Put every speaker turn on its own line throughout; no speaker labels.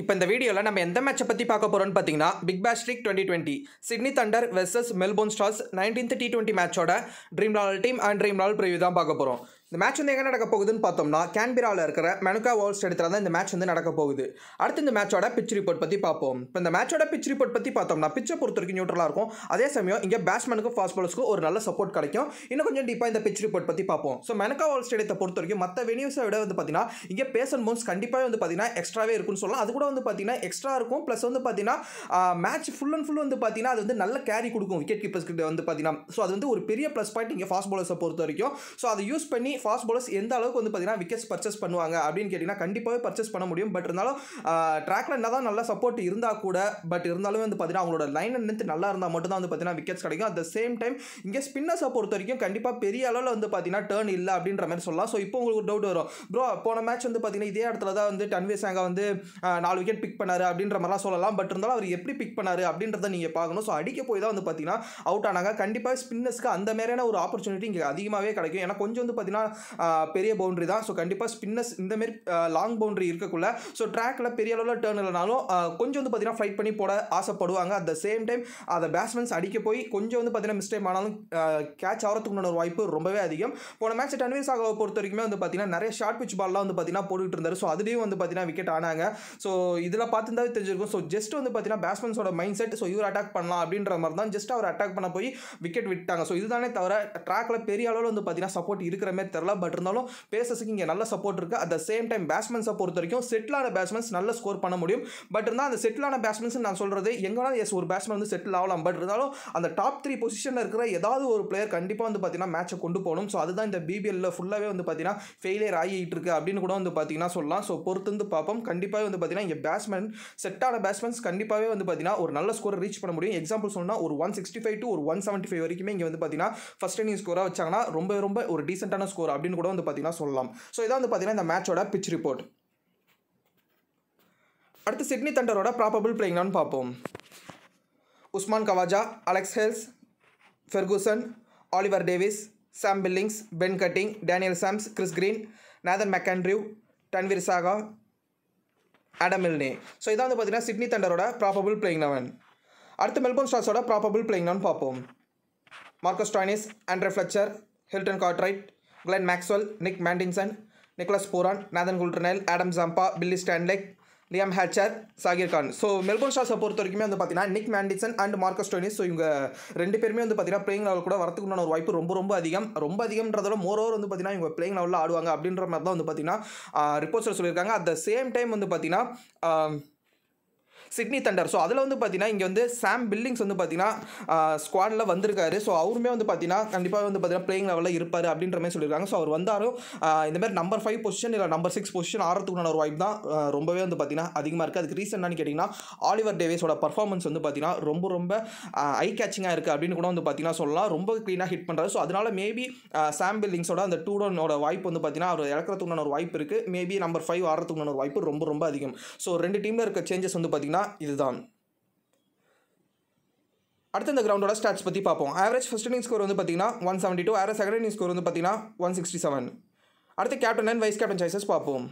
இப்போ இந்த வீடியோவில் நம்ம எந்த மேட்சை பற்றி பார்க்க போகிறோம்னு பார்த்தீங்கன்னா Big Bash League twenty twenty Sydney Thunder versus Melbourne Stars nineteenth T twenty மேட்சோட Dream eleven team and Dream eleven preview தான் பார்க்க போகிறோம் இந்த மேட்ச் வந்து எங்கே நடக்க போகுதுன்னு பார்த்தோம்னா கேன்பிராவில் இருக்கிற மெனுக்கா வேர்ல்ட் ஸ்டேடியத்தில் தான் இந்த மேட்ச் வந்து நடக்க போகுது அடுத்து இந்த மேட்சோட பிச் ரிப்போர்ட் பற்றி பார்ப்போம் இப்போ இந்த மேட்சோட பிச் ரிப்போர்ட் பற்றி பார்த்தோம்னா பிச்சை பொறுத்த வரைக்கும் நியூட்ரலாக இருக்கும் அதே சமயம் இங்கே பேட்ஸ்மேனுக்கும் ஃபாஸ்ட் பாலர்ஸ்க்கும் ஒரு நல்ல சப்போர்ட் கிடைக்கும் இன்னும் கொஞ்சம் டீப்பாக இந்த பிச் ரிப்போர்ட் பற்றி பார்ப்போம் ஸோ மெனுக்கா வேர்ல்ட் ஸ்டேடியத்தை பொறுத்த வரைக்கும் மற்ற வெனியூஸை விட வந்து பார்த்தீங்கன்னா இங்கே பேசன் மோன்ஸ் கண்டிப்பாக வந்து பார்த்தீங்கன்னா எக்ஸ்ட்ராவே இருக்கும்னு சொல்லலாம் அது கூட வந்து பார்த்தீங்கன்னா எக்ஸ்ட்ரா இருக்கும் ப்ளஸ் வந்து பார்த்தீங்கன்னா மேட்ச் ஃபுல் அண்ட் ஃபுல் வந்து பார்த்தீங்கன்னா அது வந்து நல்ல கேரி கொடுக்கும் விக்கெட் கீப்பர்ஸ்கிட்ட வந்து பார்த்தீங்கன்னா ஸோ அது வந்து ஒரு பெரிய ப்ளஸ் பாயிண்ட் இங்கே ஃபாஸ்ட் பாலர்ஸை பொறுத்த வரைக்கும் ஸோ அதை யூஸ் பண்ணி ஃபாஸ்ட் பாலர்ஸ் எந்த அளவுக்கு வந்து பார்த்தீங்கன்னா விக்கெட்ஸ் பர்ச்சேஸ் பண்ணுவாங்க அப்படின்னு கேட்டிங்கன்னா கண்டிப்பாகவே பர்ச்சேஸ் பண்ண முடியும் பட் இருந்தாலும் ட்ராக்ல என்ன தான் நல்லா சப்போர்ட் இருந்தால் கூட பட் இருந்தாலும் வந்து பார்த்தீங்கன்னா அவங்களோட லைன் நின்று நல்லா இருந்தால் மட்டும்தான் வந்து பார்த்தீங்கன்னா விக்கெட்ஸ் கிடைக்கும் அட் த சேம் டைம் இங்கே ஸ்பின்னர்ஸை பொறுத்த வரைக்கும் கண்டிப்பாக பெரிய அளவில் வந்து பார்த்தீங்கன்னா டேர்ன் இல்லை அப்படின்ற மாதிரி சொல்லலாம் ஸோ இப்போ உங்களுக்கு டவுட் வரும் ப்ரோ போன மேட்ச் வந்து பார்த்தீங்கன்னா இதே இடத்துல தான் வந்து டன்வே சாங்கா வந்து நாலு விக்கெட் பிக் பண்ணார் அப்படின்ற மாதிரிலாம் சொல்லலாம் பட் இருந்தாலும் அவர் எப்படி பிக் பண்ணார் அப்படின்றத நீங்கள் பார்க்கணும் ஸோ அடிக்க போய் தான் வந்து பார்த்தீங்கன்னா அவுட் ஆனாங்க கண்டிப்பாக ஸ்பின்னர்ஸ்க்கு அந்த மாதிரியான ஒரு ஆப்பர்ச்சுனிட்டி இங்கே அதிகமாகவே கிடைக்கும் ஏன்னா கொஞ்சம் வந்து பார்த்தீங்கன்னா பெரிய பவுண்ட்ரி தான் ஸோ கண்டிப்பாக ஸ்பின்னஸ் இந்தமாரி லாங் பவுண்ட்ரி இருக்கக்குள்ள ஸோ ட்ராக்கில் பெரிய அளவில் டேர்ன் இல்லைனாலும் கொஞ்சம் வந்து பார்த்தீங்கன்னா ஃபைட் பண்ணி போட ஆசைப்படுவாங்க அட் த சேம் டைம் அதை பேட்ஸ்மேன்ஸ் அடிக்க போய் கொஞ்சம் வந்து பார்த்தீங்கன்னா மிஸ்டேக் ஆனாலும் கேட்ச் ஆகிறதுக்குன்னு ஒரு வாய்ப்பு ரொம்பவே அதிகம் போன மேட்ச் டன்வீர் சாகாவை பொறுத்த வரைக்குமே வந்து பார்த்தீங்கன்னா நிறைய ஷார்ட் பிச் பால்லாம் வந்து பார்த்தீங்கன்னா போட்டுட்டு இருந்தார் ஸோ அதுலேயும் வந்து பார்த்தீங்கன்னா விக்கெட் ஆனாங்க ஸோ இதில் பார்த்துருந்தாவே தெரிஞ்சிருக்கும் ஸோ ஜஸ்ட் வந்து பார்த்தீங்கன்னா பேட்ஸ்மேன்ஸோட மைண்ட் செட் ஸோ இவர் அட்டாக் பண்ணலாம் அப்படின்ற மாதிரி தான் ஜஸ்ட் அவர் அட்டாக் பண்ண போய் விக்கெட் விட்டாங்க ஸோ இதுதானே தவிர ட்ராக்கில் பெரிய அளவில் வந்து பார்த்தீங்கன்னா சப்போர்ட் இருக்கிற மாதிரி தெரில பட் இருந்தாலும் பேசஸுக்கு இங்கே நல்ல சப்போர்ட் இருக்குது அட் த சேம் டைம் பேட்ஸ்மென்ஸை பொறுத்த வரைக்கும் செட்டிலான பேட்ஸ்மென்ஸ் நல்ல ஸ்கோர் பண்ண முடியும் பட் இருந்தால் அந்த செட்டிலான பேட்ஸ்மென்ஸ் நான் சொல்கிறது எங்கேனா எஸ் ஒரு பேட்ஸ்மேன் வந்து செட்டில் ஆகலாம் பட் இருந்தாலும் அந்த டாப் த்ரீ பொசிஷனில் இருக்கிற ஏதாவது ஒரு பிளேயர் கண்டிப்பாக வந்து பார்த்தீங்கன்னா மேட்சை கொண்டு போகணும் ஸோ அதுதான் இந்த பிபிஎல்ல ஃபுல்லாகவே வந்து பார்த்தீங்கன்னா ஃபெயிலியர் ஆகிட்டு இருக்கு அப்படின்னு கூட வந்து பார்த்தீங்கன்னா சொல்லலாம் ஸோ பொறுத்து வந்து பார்ப்போம் கண்டிப்பாகவே வந்து பார்த்தீங்கன்னா இங்கே பேட்ஸ்மேன் செட்டான பேட்ஸ்மென்ஸ் கண்டிப்பாகவே வந்து பார்த்தீங்கன்னா ஒரு நல்ல ஸ்கோரை ரீச் பண்ண முடியும் எக்ஸாம்பிள் சொன்னால் ஒரு ஒன் சிக்ஸ்டி ஃபைவ் டு ஒரு ஒன் செவன்ட்டி ஃபைவ் வரைக்குமே இங்கே வந்து பார்த்தீங்கன்னா ஃபஸ்ட் இன்னிங் ஸ்கோராக வச்சாங்கன்னா ரொம்ப ரொம்ப ஒரு டீசெண்டான ஸ்கோர் ஸ்கோர் அப்படின்னு கூட வந்து பார்த்தீங்கன்னா சொல்லலாம் ஸோ இதான் வந்து பார்த்தீங்கன்னா இந்த மேட்சோட பிச் ரிப்போர்ட் அடுத்து சிட்னி தண்டரோட ப்ராபபிள் பிளேயிங்லான்னு பார்ப்போம் Usman Khawaja Alex Hales Ferguson Oliver Davies Sam Billings Ben Cutting Daniel Sams Chris Green Nathan McAndrew Tanveer Sangha Milne so இதான் வந்து பார்த்தீங்கன்னா சிட்னி தண்டரோட ப்ராபபிள் பிளேயிங் லெவன் அடுத்து மெல்போர்ன் ஸ்டார்ஸோட ப்ராபபிள் பிளேயிங் பார்ப்போம் Marcus Stoinis Andre Fletcher Hilton Cartwright Glenn Maxwell, Nick Maddinson Nicholas Poran, Nathan Gulternell, Adam Zampa Billy Stanlake Liam Hatcher Zahir Khan so Melbourne ஸ்டார்ஸை பொறுத்த வரைக்குமே வந்து பார்த்தீங்கன்னா Nick Maddinson and Marcus Stoinis so இவங்க ரெண்டு பேருமே வந்து பார்த்தீங்கன்னா பிளேயிங் லெவல் கூட வரத்துக்கு ஒரு வாய்ப்பு ரொம்ப ரொம்ப அதிகம் ரொம்ப அதிகம்ன்றதோட மோர் ஓவர் வந்து பார்த்தீங்கன்னா இவங்க பிளேயிங் லெவலில் ஆடுவாங்க அப்படின்ற மாதிரி தான் வந்து பார்த்தீங்கன்னா ரிப்போர்ட்ஸில் சொல்லியிருக்காங்க அட் த சேம் டைம் வந்து பார்த்தீங்கன்னா சிட்னி தண்டர் ஸோ அதில் வந்து பார்த்தீங்கன்னா இங்கே வந்து சாம் பில்லிங்ஸ் வந்து பார்த்தீங்கன்னா ஸ்குவாடில் வந்திருக்காரு ஸோ அவருமே வந்து பார்த்தீங்கன்னா கண்டிப்பாக வந்து பார்த்தீங்கன்னா பிளேயிங் லெவலில் இருப்பார் அப்படின்ற மாதிரி சொல்லியிருக்காங்க ஸோ அவர் வந்தாலும் இந்த மாதிரி நம்பர் ஃபைவ் பொசிஷன் இல்லை நம்பர் சிக்ஸ் பொசிஷன் ஆறதுக்குண்டான ஒரு வாய்ப்பு தான் ரொம்பவே வந்து பார்த்தீங்கன்னா அதிகமாக இருக்குது அதுக்கு ரீசன் என்னன்னு கேட்டிங்கன்னா ஆலிவர் டேவிஸோட பர்ஃபார்மன்ஸ் வந்து பார்த்தீங்கன்னா ரொம்ப ரொம்ப ஐ கேச்சிங்காக இருக்குது அப்படின்னு கூட வந்து பார்த்தீங்கன்னா சொல்லலாம் ரொம்ப க்ளீனாக ஹிட் பண்ணுறாரு ஸோ அதனால் மேபி சாம் பில்லிங்ஸோட அந்த டூ டோனோட வாய்ப்பு வந்து பார்த்தீங்கன்னா அவர் இழக்கிறதுக்குண்டான ஒரு வாய்ப்பு இருக்குது மேபி நம்பர் ஃபைவ் ஆடுறதுக்குண்டான ஒரு வாய்ப்பு ரொம்ப ரொம்ப அதிகம் ஸோ ரெண்டு டீமில் இருக்க சேஞ்சஸ் வந்து பார்த்தீங்கன்னா இதுதான் அடுத்த இந்த கிரவுண்டோட ஸ்டாட்ஸ் பற்றி பார்ப்போம் ஆவரேஜ் ஃபஸ்ட் இன்னிங் ஸ்கோர் வந்து பார்த்தீங்கன்னா one seventy two average second inning score வந்து பார்த்தீங்கன்னா ஒன் சிக்ஸ்டி செவன் அடுத்து captain and vice captain choices பார்ப்போம்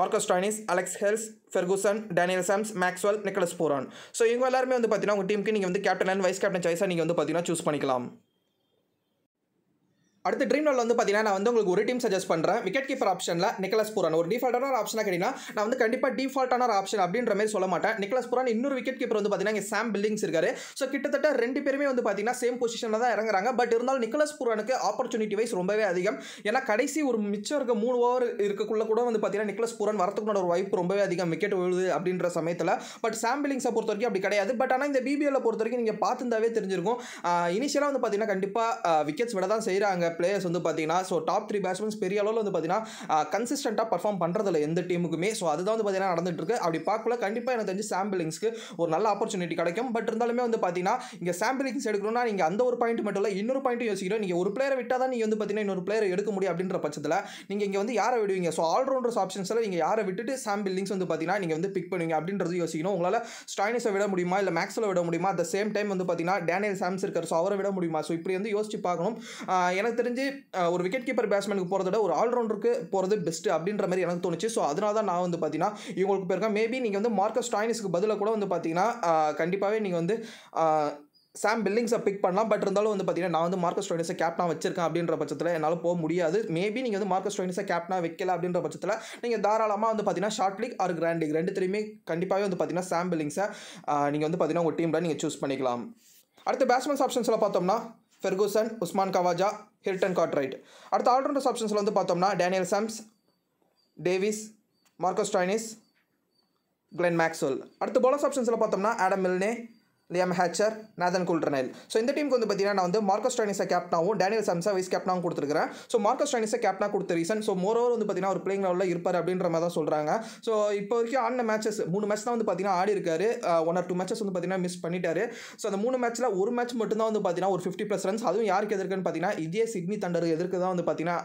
Marcus Stoinis Alex Hales Ferguson Daniel Sams Maxwell Nicholas Pooran so இவங்க எல்லாருமே வந்து பார்த்தீங்கன்னா உங்கள் டீமுக்கு நீங்கள் வந்து கேப்டன் அண்ட் வைஸ் கேப்டன் சாய்ஸாக நீங்கள் வந்து பார்த்தீங்கன்னா சூஸ் பண்ணிக்கலாம் அடுத்து ட்ரீம் லெவல் வந்து பார்த்தீங்கன்னா நான் வந்து உங்களுக்கு ஒரு டீம் சஜெஸ்ட் பண்ணுறேன் விக்கெட் கீப்பர் ஆப்ஷனில் நிக்கலஸ் புரான் ஒரு டிஃபால்ட்டான ஒரு ஆப்ஷனாக கேட்டிங்கன்னா நான் வந்து கண்டிப்பாக டிஃபால்ட்டான ஒரு ஆப்ஷன் அப்படின்ற மாதிரி சொல்ல மாட்டேன் நிக்கலஸ் புரான் இன்னொரு விக்கெட் கீப்பர் வந்து பார்த்தீங்கன்னா இங்கே சாம் பில்டிங்ஸ் இருக்காரு ஸோ கிட்டத்தட்ட ரெண்டு பேருமே வந்து பார்த்தீங்கன்னா சேம் பொசிஷனில் தான் இறங்குறாங்க பட் இருந்தாலும் நிக்கலஸ் புரானுக்கு ஆப்பர்ச்சுனிட்டி வைஸ் ரொம்பவே அதிகம் ஏன்னா கடைசி ஒரு மிச்சம் இருக்க மூணு ஓவர் இருக்கக்குள்ள கூட வந்து பார்த்தீங்கன்னா நிக்கலஸ் புரான் வரத்துக்குள்ள ஒரு வாய்ப்பு ரொம்பவே அதிகம் விக்கெட் விழுது அப்படின்ற சமயத்தில் பட் சாம் பில்லிங்ஸை பொறுத்த வரைக்கும் அப்படி கிடையாது பட் ஆனால் இந்த பிபிஎல்லை பொறுத்த வரைக்கும் நீங்கள் பார்த்துருந்தாவே தெரிஞ்சிருக்கும் இனிஷியலாக வந்து பார்த்தீங்கன்னா கண்டிப்பாக விக்கெட்ஸ் விட தான் செய்கிறாங்க பிளேயர்ஸ் வந்து பார்த்தீங்கன்னா ஸோ டாப் த்ரீ பேட்ஸ்மேன்ஸ் பெரிய அளவில் வந்து பார்த்தீங்கன்னா கன்சிஸ்டண்ட்டாக பர்ஃபார்ம் பண்ணுறதில்ல எந்த டீமுக்குமே ஸோ அதுதான் வந்து பார்த்தீங்கன்னா நடந்துட்டு அப்படி பார்க்கல கண்டிப்பாக எனக்கு தெரிஞ்சு சாம்பிளிங்ஸ்க்கு ஒரு நல்ல ஆப்பர்ச்சுனிட்டி கிடைக்கும் பட் இருந்தாலுமே வந்து பார்த்தீங்கன்னா இங்கே சாம்பிளிங்ஸ் எடுக்கணும்னா நீங்கள் அந்த ஒரு பாயிண்ட் மட்டும் இல்லை இன்னொரு பாயிண்ட்டும் யோசிக்கிறோம் நீங்கள் ஒரு பிளேயரை விட்டால் தான் நீங்கள் வந்து பார்த்தீங்கன்னா இன்னொரு பிளேயர் எடுக்க முடியும் அப்படின்ற பட்சத்தில் நீங்கள் இங்கே வந்து யாரை விடுவீங்க ஸோ ஆல்ரவுண்டர்ஸ் ஆப்ஷன்ஸில் நீங்கள் யாரை விட்டுட்டு சாம்பிளிங்ஸ் வந்து பார்த்தீங்கன்னா நீங்கள் வந்து பிக் பண்ணுவீங்க அப்படின்றது யோசிக்கணும் உங்களால் ஸ்டாயினிஸை விட முடியுமா இல்லை மேக்ஸில் விட முடியுமா அட் த சேம் டைம் வந்து பார்த்தீங்கன்னா டேனியல் சாம்ஸ் இருக்கார் ஸோ அவரை விட முடியுமா ஸோ இப்படி வந்து யோசிச்சு பார்க்கணும் எனக்கு எனக்கு தெரிஞ்சு ஒரு விக்கெட் கீப்பர் பேட்ஸ்மேனுக்கு போகிறத ஒரு ஆல்ரவுண்டருக்கு போகிறது பெஸ்ட்டு அப்படின்ற மாதிரி எனக்கு தோணுச்சு ஸோ அதனால தான் நான் வந்து பார்த்தீங்கன்னா இவங்களுக்கு போயிருக்கேன் மேபி நீங்கள் வந்து மார்க்கஸ் ஸ்டாயினிஸ்க்கு பதிலாக கூட வந்து பார்த்தீங்கன்னா கண்டிப்பாகவே நீங்கள் வந்து சாம் பில்லிங்ஸை பிக் பண்ணலாம் பட் இருந்தாலும் வந்து பார்த்தீங்கன்னா நான் வந்து மார்க்கஸ் ஸ்டோனிஸை கேப்டனாக வச்சிருக்கேன் அப்படின்ற பட்சத்தில் என்னால் போக முடியாது மேபி நீங்கள் வந்து மார்க்கஸ் ஸ்டோனிஸை கேப்டனாக வைக்கல அப்படின்ற பட்சத்தில் நீங்கள் தாராளமாக வந்து பார்த்தீங்கன்னா short league or grand league திரும்பி கண்டிப்பாகவே வந்து பார்த்தீங்கன்னா சாம் பில்லிங்ஸை நீங்கள் வந்து பார்த்தீங்கன்னா உங்கள் டீமில் நீங்கள் சூஸ் பண்ணிக்கலாம் அடுத்த பேட்ஸ்மேன்ஸ் ஆப்ஷன்ஸில் பார்த்தோம்னா Ferguson Usman Khawaja Hilton Cartwright அடுத்த ஆல்ரவுண்டர்ஸ் ஆப்ஷன்ஸில் வந்து பார்த்தோம்னா Daniel Sams Davies Marcus Stoinis Glenn Maxwell அடுத்து போலஸ் ஆப்ஷன்ஸில் பார்த்தோம்னா Adam Milne Liam Hatcher Nathan Coulter-Nile so இந்த டீமுக்கு வந்து பார்த்தீங்கன்னா நான் வந்து மார்க்கஸ் டானிஸை கேப்டனாகவும் டேனியல் சாம்சா வைஸ் கேப்டனாகவும் கொடுத்துருக்கேன் ஸோ மார்க்கஸ் டானிஸை கேப்டனாக கொடுத்த ரீசன் ஸோ மோரோவர் வந்து பார்த்தீங்கன்னா ஒரு பிளேயிங் லெவலில் இருப்பார் அப்படின்ற மாதிரி தான் சொல்கிறாங்க ஸோ இப்போ வரைக்கும் ஆடின மேட்சஸ் மூணு மேட்ச் தான் வந்து பார்த்தீங்கன்னா ஆடி இருக்காரு ஒன் ஆர் டூ மேட்சஸ் வந்து பார்த்தீங்கன்னா மிஸ் பண்ணிட்டாரு ஸோ அந்த மூணு மேட்ச்சில் ஒரு மேட்ச் மட்டும்தான் வந்து பார்த்தீங்கன்னா ஒரு ஃபிஃப்டி ப்ளஸ் ரன்ஸ் அதுவும் யாருக்கு எதிர்க்குன்னு பார்த்தீங்கன்னா இதே சிட்னி தண்டர் எதிர்க்கு தான் வந்து பார்த்தீங்கன்னா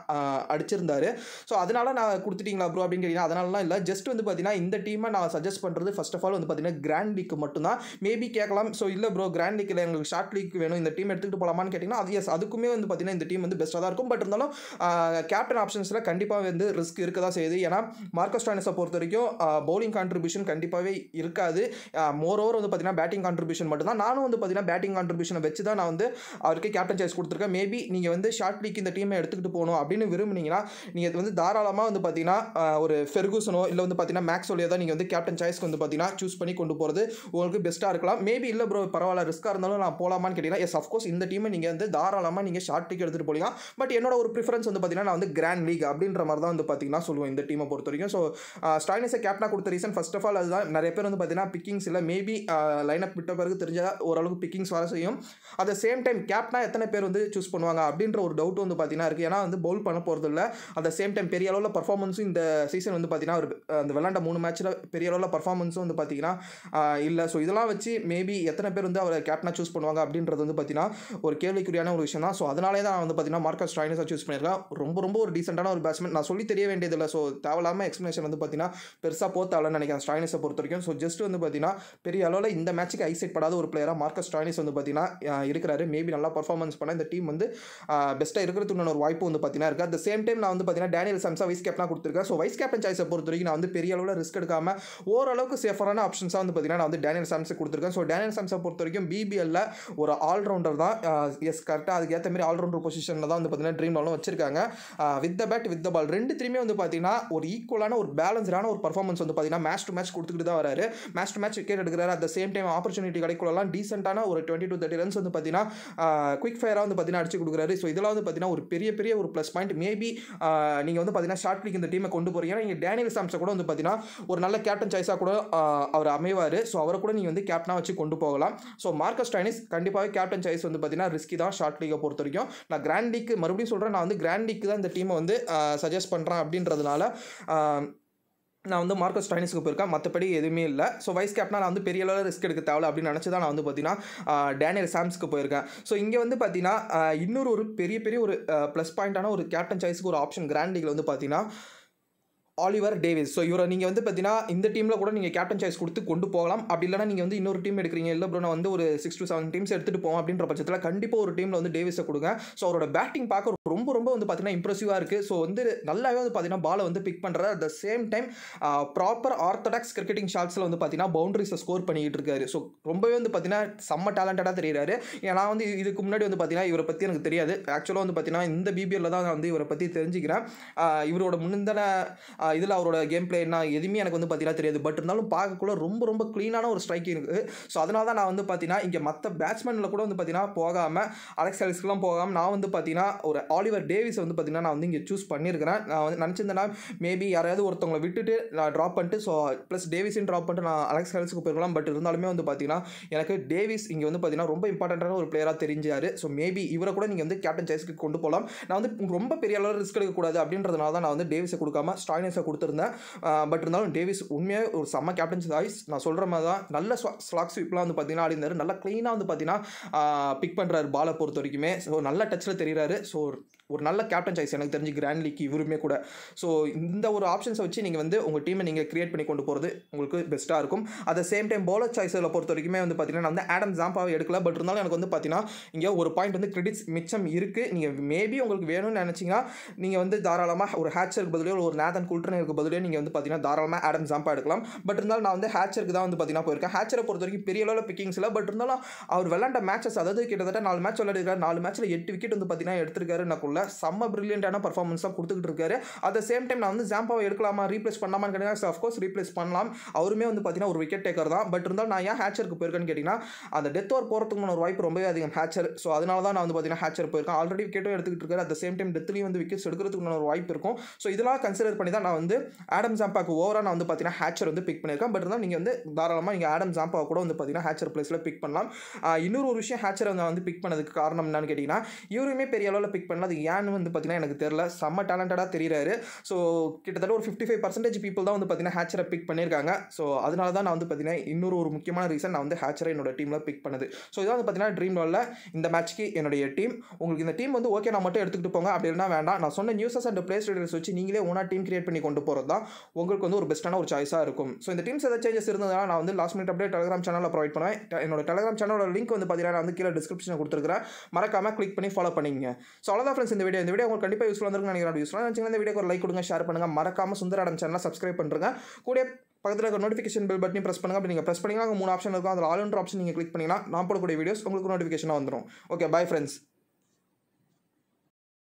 அடிச்சிருந்தாரு ஸோ அதனால் நான் கொடுத்துட்டீங்களா ப்ரோ அப்படின்னு கேட்டிங்கன்னா அதனாலலாம் இல்லை ஜஸ்ட் வந்து பார்த்தீங்கன்னா இந்த டீமை நான் சஜஸ்ட் பண்ணுறது ஃபஸ்ட் ஆஃப் ஆல் வந்து பார்த்தீங்கன்னா கிராண்ட் லீக்கு மட்டும்தான் மேபி கேட்கலாம் மேடம் ஸோ இல்லை ப்ரோ கிராண்ட் லீக்கில் எங்களுக்கு ஷார்ட் லீக் வேணும் இந்த டீம் எடுத்துகிட்டு போகலாமான்னு கேட்டிங்கன்னா அது எஸ் அதுக்குமே வந்து பார்த்தீங்கன்னா இந்த டீம் வந்து பெஸ்ட்டாக தான் இருக்கும் பட் இருந்தாலும் கேப்டன் ஆப்ஷன்ஸில் கண்டிப்பாக வந்து ரிஸ்க் இருக்க தான் செய்யுது ஏன்னா மார்க்கஸ் டானிஸை பொறுத்த வரைக்கும் பவுலிங் கான்ட்ரிபியூஷன் கண்டிப்பாகவே இருக்காது மோர் ஓவர் வந்து பார்த்தீங்கன்னா பேட்டிங் கான்ட்ரிபியூஷன் மட்டும்தான் நானும் வந்து பார்த்தீங்கன்னா பேட்டிங் கான்ட்ரிபியூஷனை வச்சு தான் நான் வந்து அவருக்கு கேப்டன் சாய்ஸ் கொடுத்துருக்கேன் மேபி நீங்கள் வந்து ஷார்ட் லீக் இந்த டீமை எடுத்துக்கிட்டு போகணும் அப்படின்னு விரும்புனீங்கன்னா நீங்கள் வந்து தாராளமாக வந்து பார்த்தீங்கன்னா ஒரு ஃபெர்கூசனோ இல்லை வந்து பார்த்தீங்கன்னா மேக்ஸ் மேக்ஸோலியோ தான் நீங்கள் வந்து கேப்டன் சாய்ஸ்க்கு வந்து பார்த்தீங்கன்னா சூஸ் பண்ணி கொண்டு போகிறது உங்களுக்கு பெஸ்ட்டாக இருக்கலாம் மேபி இல்லை இல்லை ப்ரோ பரவாயில்ல ரிஸ்க்காக இருந்தாலும் நான் போகலாமான்னு கேட்டிங்கன்னா எஸ் அஃப்கோர்ஸ் இந்த டீமை நீங்கள் வந்து தாராளமாக நீங்கள் ஷார்ட் டிக் எடுத்துகிட்டு போகலாம் பட் என்னோட ஒரு ப்ரிஃபரன்ஸ் வந்து பார்த்தீங்கன்னா நான் வந்து கிராண்ட் லீக் அப்படின்ற மாதிரி தான் வந்து பார்த்தீங்கன்னா சொல்லுவோம் இந்த டீமை பொறுத்த வரைக்கும் ஸோ ஸ்டாலினிஸை கேப்டனாக கொடுத்த ரீசன் ஃபஸ்ட் ஆஃப் ஆல் அதுதான் நிறைய பேர் வந்து பார்த்தீங்கன்னா பிக்கிங்ஸ் இல்லை மேபி அப் விட்ட பிறகு தெரிஞ்சால் ஓரளவுக்கு பிக்கிங்ஸ் வர செய்யும் அட் த சேம் டைம் கேப்டனாக எத்தனை பேர் வந்து சூஸ் பண்ணுவாங்க அப்படின்ற ஒரு டவுட் வந்து பார்த்தீங்கன்னா இருக்குது ஏன்னா வந்து பவுல் பண்ண போகிறது இல்லை அட் த சேம் டைம் பெரிய அளவில் பர்ஃபார்மன்ஸும் இந்த சீசன் வந்து பார்த்தீங்கன்னா ஒரு அந்த விளாண்ட மூணு மேட்ச்சில் பெரிய அளவில் பர்ஃபார்மன்ஸும் வந்து பார்த்தீங்கன்னா இல்லை ஸோ இதெல்லாம் வச்சு மேபி எத்தனை பேர் வந்து அவரை கேப்டனாக சூஸ் பண்ணுவாங்க அப்படின்றது வந்து பார்த்தீங்கன்னா ஒரு கேள்விக்குறியான ஒரு விஷயம் தான் ஸோ அதனாலே தான் நான் வந்து பார்த்தீங்கன்னா மார்க்கஸ் ஸ்ட்ராயினஸாக சூஸ் பண்ணியிருக்கேன் ரொம்ப ரொம்ப ஒரு டீசெண்டான ஒரு பேட்ஸ்மேன் நான் சொல்லி தெரிய வேண்டியதில்லை ஸோ தேவையில்லாமல் எக்ஸ்ப்ளனேஷன் வந்து பார்த்தீங்கன்னா பெருசாக போத்தாலன்னு நினைக்கிறேன் ஸ்ட்ராயினஸை பொறுத்த வரைக்கும் ஸோ ஜஸ்ட் வந்து பார்த்தீங்கன்னா பெரிய அளவில் இந்த மேட்ச்சுக்கு ஐசைட் படாத ஒரு பிளேயராக மார்க்கஸ் ஸ்ட்ராயினஸ் வந்து பார்த்தீங்கன்னா இருக்கிறாரு மேபி நல்லா பர்ஃபார்மன்ஸ் பண்ண இந்த டீம் வந்து பெஸ்ட்டாக இருக்கிறதுக்கான ஒரு வாய்ப்பு வந்து பார்த்தீங்கன்னா இருக்குது அட் த சேம் டைம் நான் வந்து பார்த்தீங்கன்னா டேனியல் சம்சா வைஸ் கேப்டனாக கொடுத்துருக்கேன் ஸோ வைஸ் கேப்டன் சாய்ஸை பொறுத்த வரைக்கும் நான் வந்து பெரிய அளவில் ரிஸ்க் எடுக்காமல் ஓரளவுக்கு சேஃபரான ஆப்ஷன்ஸாக வந்து பார்த்தீங்கன்னா நான் வந்து டேனியல் சாம்ஸை கொடுத்துருக்கேன் ஸோ டேனியல் கிங்ஸ்டன்ஸை பொறுத்த வரைக்கும் பிபிஎல்ல ஒரு ஆல்ரவுண்டர் தான் எஸ் கரெக்டாக அதுக்கு ஏற்ற மாதிரி ஆல்ரவுண்டர் பொசிஷனில் தான் வந்து பார்த்தீங்கன்னா ட்ரீம் லெவலும் வச்சிருக்காங்க with the bat with the ball ரெண்டுத்துலையுமே வந்து பார்த்தீங்கன்னா ஒரு ஈக்குவலான ஒரு பேலன்ஸ்டான ஒரு பர்ஃபார்மன்ஸ் வந்து பார்த்தீங்கன்னா மேட்ச் டு மேட்ச் கொடுத்துக்கிட்டு தான் வராரு மேட்ச் டு மேட்ச் விக்கெட் எடுக்கிறாரு at the same time opportunity கிடைக்கலாம் டீசென்ட்டான ஒரு டுவெண்ட்டி டூ தேர்ட்டி ரன்ஸ் வந்து பார்த்தீங்கன்னா குயிக் ஃபயராக வந்து பார்த்தீங்கன்னா அடிச்சு கொடுக்குறாரு ஸோ இதெல்லாம் வந்து பார்த்தீங்கன்னா ஒரு பெரிய பெரிய ஒரு ப்ளஸ் பாயிண்ட் மேபி நீங்கள் வந்து பார்த்தீங்கன்னா ஷார்ட் பிக் இந்த டீமை கொண்டு போகிறீங்க நீங்கள் டேனியல் சாம்சை கூட வந்து பார்த்தீங்கன்னா ஒரு நல்ல கேப்டன் சாய்ஸாக கூட அவர் அமைவார் ஸோ அவரை கூட நீங்கள் வந்து கேப்டனாக வச்சு கொண்டு போகலாம் ஸோ மார்க்கஸ் டைனிஸ் கண்டிப்பாக கேப்டன் சாய்ஸ் வந்து பார்த்தீங்கன்னா ரிஸ்கி தான் ஷார்ட் லீக்கை பொறுத்த வரைக்கும் நான் கிராண்ட் மறுபடியும் சொல்கிறேன் நான் வந்து கிராண்ட் லீக்கு தான் இந்த டீமை வந்து சஜஸ்ட் பண்ணுறேன் அப்படின்றதுனால நான் வந்து மார்க்கஸ் டைனிஸ்க்கு போயிருக்கேன் மற்றபடி எதுவுமே இல்லை ஸோ வைஸ் கேப்டனாக நான் வந்து பெரிய அளவில் ரிஸ்க் எடுக்க தேவை அப்படின்னு நினச்சி தான் நான் வந்து பார்த்தீங்கன்னா டேனியல் சாம்ஸ்க்கு போயிருக்கேன் ஸோ இங்கே வந்து பார்த்தீங்கன்னா இன்னொரு ஒரு பெரிய பெரிய ஒரு ப்ளஸ் பாயிண்ட்டான ஒரு கேப்டன் சாய்ஸுக்கு ஒரு ஆப்ஷன் கிராண்ட் லீகில் வந்து பார்த்தீங்கன்னா ஆலிவர் டேவிஸ் ஸோ இவரை நீங்கள் வந்து பார்த்தீங்கன்னா இந்த டீமில் கூட நீங்கள் கேப்டன் சாய்ஸ் கொடுத்து கொண்டு போகலாம் அப்படி இல்லைனா நீங்கள் வந்து இன்னொரு டீம் எடுக்கிறீங்க இல்லை ப்ரோ நான் வந்து ஒரு சிக்ஸ் டு செவன் டீம்ஸ் எடுத்துகிட்டு போவோம் அப்படின்ற பட்சத்தில் கண்டிப்பாக ஒரு டீமில் வந்து டேவிஸை கொடுங்க ஸோ அவரோட பேட்டிங் பார்க்க ரொம்ப ரொம்ப வந்து பார்த்தீங்கன்னா இம்ப்ரெசிவாக இருக்குது ஸோ வந்து நல்லாவே வந்து பார்த்தீங்கன்னா பாலை வந்து பிக் பண்ணுறாரு at the same time proper orthodox கிரிக்கெட்டிங் ஷாட்ஸில் வந்து பார்த்தீங்கன்னா பவுண்டரிஸை ஸ்கோர் பண்ணிக்கிட்டு இருக்காரு ஸோ ரொம்பவே வந்து பார்த்தீங்கன்னா செம்ம டேலண்டடாக தெரியுறாரு ஏன்னா வந்து இதுக்கு முன்னாடி வந்து பார்த்தீங்கன்னா இவரை பற்றி எனக்கு தெரியாது ஆக்சுவலாக வந்து பார்த்தீங்கன்னா இந்த பிபிஎல்ல தான் வந்து இவரை பற்றி தெரிஞ்சுக்கிறேன் இவரோட முன்னந்தன இதில் அவரோட கேம் பிளே என்ன எதுவுமே எனக்கு வந்து பார்த்தீங்கன்னா தெரியாது பட் இருந்தாலும் பார்க்கக்குள்ள ரொம்ப ரொம்ப க்ளீனான ஒரு ஸ்ட்ரைக்கிங் இருக்குது ஸோ அதனால தான் நான் வந்து பார்த்தீங்கன்னா இங்கே மற்ற பேட்ஸ்மேனில் கூட வந்து பார்த்தீங்கன்னா போகாமல் அலெக்ஸ் அலெக்ஸ்க்குலாம் போகாமல் நான் வந்து பார்த்தீங்கன்னா ஒரு ஆலிவர் டேவிஸை வந்து பார்த்தீங்கன்னா நான் வந்து இங்கே சூஸ் பண்ணியிருக்கிறேன் நான் வந்து நினச்சிருந்தேன்னா மேபி யாராவது ஒருத்தவங்களை விட்டுட்டு நான் ட்ராப் பண்ணிட்டு ஸோ ப்ளஸ் டேவிஸையும் ட்ராப் பண்ணிட்டு நான் அலெக்ஸ் அலெக்ஸுக்கு போயிருக்கலாம் பட் இருந்தாலுமே வந்து பார்த்தீங்கன்னா எனக்கு டேவிஸ் இங்கே வந்து பார்த்தீங்கன்னா ரொம்ப இம்பார்ட்டண்ட்டான ஒரு பிளேயராக தெரிஞ்சார் ஸோ மேபி இவரை கூட நீங்கள் வந்து கேப்டன் சேஸ்க்கு கொண்டு போகலாம் நான் வந்து ரொம்ப பெரிய அளவில் ரிஸ்க் எடுக்கக்கூடாது அப்படின்றதுனால தான் நான் வந்து டேவிஸை கொடுக்காம ஸ்டாயினஸ் கேப்டன்ஸை கொடுத்துருந்தேன் பட் இருந்தாலும் டேவிஸ் உண்மையாக ஒரு செம்ம கேப்டன்ஸ் தாய்ஸ் நான் சொல்கிற மாதிரி தான் நல்ல ஸ்லாக் ஸ்வீப்லாம் வந்து பார்த்தீங்கன்னா ஆடினார் நல்லா க்ளீனாக வந்து பார்த்தீங்கன்னா பிக் பண்ணுறாரு பாலை பொறுத்த வரைக்குமே ஸோ நல்ல டச்சில் தெரிகிறாரு ஸோ ஒரு நல்ல கேப்டன் சாய்ஸ் எனக்கு தெரிஞ்சு கிராண்ட் லீக் இவருமே கூட ஸோ இந்த ஒரு ஆப்ஷன்ஸை வச்சு நீங்கள் வந்து உங்கள் டீமை நீங்கள் க்ரியேட் பண்ணி கொண்டு போகிறது உங்களுக்கு பெஸ்ட்டாக இருக்கும் at the same time bowler சாய்ஸில் பொறுத்த வரைக்குமே வந்து பார்த்தீங்கன்னா நான் வந்து ஆடம் ஜாம்பாவை எடுக்கல பட் இருந்தாலும் எனக்கு வந்து பார்த்தீங்கன்னா இங்கே ஒரு பாயிண்ட் வந்து கிரெடிட்ஸ் மிச்சம் இருக்குது நீங்கள் மேபி உங்களுக்கு வேணும்னு நினச்சிங்கன்னா நீங்கள் வந்து தாராளமாக ஒரு ஹேச்சருக்கு பதிலாக ஒரு நேதன் கூல் லுட்டனுக்கு பதிலே நீங்கள் வந்து பார்த்தீங்கன்னா தாராளமாக ஆடம் ஜாம்பா எடுக்கலாம் பட் இருந்தாலும் நான் வந்து ஹேச்சருக்கு தான் வந்து பார்த்தீங்கன்னா போயிருக்கேன் ஹேச்சரை பொறுத்த வரைக்கும் பெரிய அளவில் பிக்கிங்ஸ் இல்லை பட் இருந்தாலும் அவர் விளாண்ட மேட்சஸ் அதாவது கிட்டத்தட்ட நாலு மேட்ச் விளையாடிருக்காரு நாலு மேட்ச்சில் எட்டு விக்கெட் வந்து பார்த்தீங்கன்னா எடுத்திருக்காரு எனக்குள்ள செம்ம பிரில்லியண்டான பர்ஃபார்மன்ஸ் கொடுத்துட்டு கொடுத்துக்கிட்டு இருக்காரு அட் த சேம் டைம் நான் வந்து ஜாம்பாவை எடுக்கலாமா ரீப்ளேஸ் பண்ணலாமான்னு கேட்டீங்கன்னா அஃப்கோர்ஸ் ரீப்ளேஸ் பண்ணலாம் அவருமே வந்து பார்த்தீங்கன்னா ஒரு விக்கெட் டேக்கர் தான் பட் இருந்தாலும் நான் ஏன் ஹேச்சருக்கு போயிருக்கேன்னு கேட்டிங்கன்னா அந்த டெத் ஓர் போகிறதுக்குன்னு ஒரு வாய்ப்பு ரொம்பவே அதிகம் ஹேச்சர் ஸோ அதனால தான் நான் வந்து பார்த்தீங்கன்னா ஹேச்சர் போயிருக்கேன் ஆல்ரெடி விக்கெட்டும் எடுத்துக்கிட்டு இருக்காரு அட் த சேம் டைம் டெத்லேயும் வந்து விக்கெட்ஸ் எடுக்கிறதுக்குன்னு ஒரு வாய்ப்பு இருக்கும் ஸோ இதெல்லாம் கன்சிடர் பண்ணி தான் நான் நான் வந்து ஆடம் ஜாம்பாக்கு ஓவராக நான் வந்து பார்த்தீங்கன்னா ஹேச்சர் வந்து பிக் பண்ணியிருக்கேன் பட் இருந்தால் நீங்கள் வந்து தாராளமாக நீங்கள் ஆடம் ஜாம்பா கூட வந்து பார்த்தீங்கன்னா ஹேச்சர் பிளேஸில் பிக் பண்ணலாம் இன்னொரு ஒரு விஷயம் ஹேச்சர் அவங்க வந்து பிக் பண்ணதுக்கு காரணம் என்னன்னு கேட்டிங்கன்னா இவருமே பெரிய அளவில் பிக் பண்ணல அது ஏன்னு வந்து பார்த்தீங்கன்னா எனக்கு தெரியல செம்ம டேலண்டடாக தெரிகிறாரு ஸோ கிட்டத்தட்ட ஒரு ஃபிஃப்டி ஃபைவ் பர்சன்டேஜ் பீப்புள் தான் வந்து பார்த்தீங்கன்னா ஹேச்சரை பிக் பண்ணியிருக்காங்க ஸோ அதனால தான் நான் வந்து பார்த்தீங்கன்னா இன்னொரு ஒரு முக்கியமான ரீசன் நான் வந்து ஹேச்சரை என்னோட டீமில் பிக் பண்ணது ஸோ இதான் வந்து பார்த்தீங்கன்னா ட்ரீம் லெவலில் இந்த மேட்ச்க்கு என்னுடைய டீம் உங்களுக்கு இந்த டீம் வந்து ஓகே நான் மட்டும் எடுத்துக்கிட்டு போங்க அப்படின்னா வேண்டாம் நான் சொன்ன நியூஸஸ் அண்ட் பிளேஸ் ரீடர்ஸ் வச்சு நீங்களே ஓனாக டீம் கிரியேட் பண்ணி கொண்டு போகிறது தான் உங்களுக்கு வந்து ஒரு பெஸ்ட்டான ஒரு சாய்ஸாக இருக்கும் ஸோ இந்த டீம்ஸ் ஏதாவது சேஞ்சஸ் இருந்ததுனால நான் வந்து லாஸ்ட் மினிட் அப்டேட் டெலகிராம் சேனலில் ப்ரொவைட் பண்ணுவேன் என்னோட டெலிகிராம் சேனலோட லிங்க் வந்து பார்த்தீங்கன்னா நான் வந்து கீழே டிஸ்கிரிப்ஷனில் கொடுத்துருக்கிறேன் மறக்காமல் கிளிக் பண்ணி ஃபாலோ பண்ணிங்க ஸோ அவ்வளோதான் ஃப்ரெண்ட்ஸ் இந்த வீடியோ இந்த வீடியோ உங்களுக்கு கண்டிப்பாக யூஸ்ஃபுல்லாக இருக்குன்னு நினைக்கிறேன் யூஸ்ஃபுல்லாக நினச்சிங்கன்னா இந்த வீடியோ ஒரு லைக் கொடுங்க ஷேர் பண்ணுங்கள் மறக்காமல் சுந்தராடம் சேனலாக சப்ஸ்கிரைப் பண்ணுங்க கூட பக்கத்தில் இருக்க நோட்டிஃபிகேஷன் பில் பட்டனையும் ப்ரெஸ் பண்ணுங்கள் அப்படி நீங்கள் ப்ரெஸ் பண்ணிங்கன்னா மூணு ஆப்ஷன் இருக்கும் அதில் ஆல் ஒன்று ஆப்ஷன் நீங்கள் கிளிக் பண்ணிங்கன்னா நான் போடக்கூடிய வீடியோஸ் உங்களுக்கு நோட்டிஃபிகேஷனாக வந்துடும் ஓகே பை ஃப்ரெண்ட்ஸ்